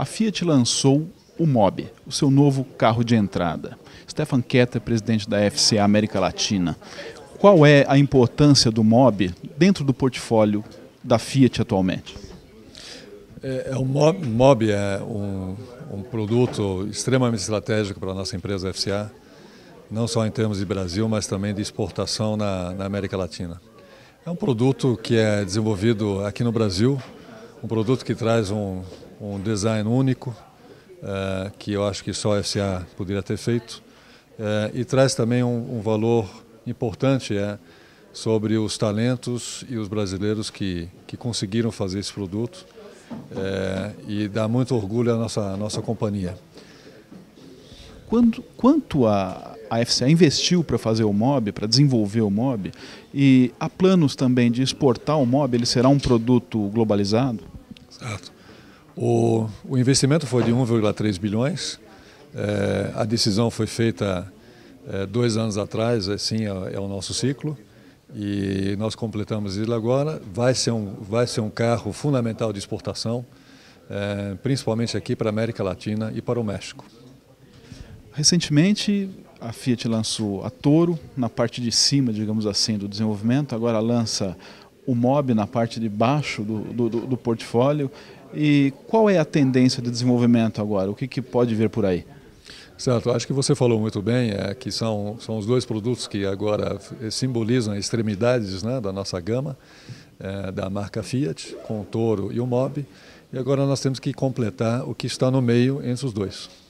a Fiat lançou o Mob, o seu novo carro de entrada. Stefan Ketter, presidente da FCA América Latina. Qual é a importância do Mob dentro do portfólio da Fiat atualmente? É, é o Mob, é um, um produto extremamente estratégico para a nossa empresa FCA, não só em termos de Brasil, mas também de exportação na, na América Latina. É um produto que é desenvolvido aqui no Brasil, um produto que traz um, um design único, eh, que eu acho que só a FCA poderia ter feito, eh, e traz também um, um valor importante é, sobre os talentos e os brasileiros que, que conseguiram fazer esse produto, é, e dá muito orgulho à nossa, à nossa companhia. Quanto, quanto a, a FCA investiu para fazer o MOB, para desenvolver o MOB, e há planos também de exportar o MOB, ele será um produto globalizado? Exato. O, o investimento foi de 1,3 bilhões. É, a decisão foi feita é, dois anos atrás, assim é, é, o nosso ciclo, e nós completamos ele agora. Vai ser um, vai ser um carro fundamental de exportação, é, principalmente aqui para a América Latina e para o México. Recentemente, a Fiat lançou a Toro na parte de cima, digamos assim, do desenvolvimento. Agora lança o MOB na parte de baixo do, do, do portfólio. E qual é a tendência de desenvolvimento agora? O que, que pode vir por aí? Certo, acho que você falou muito bem, é, que são, são os dois produtos que agora simbolizam extremidades né, da nossa gama, é, da marca Fiat, com o Toro e o Mob. E agora nós temos que completar o que está no meio entre os dois.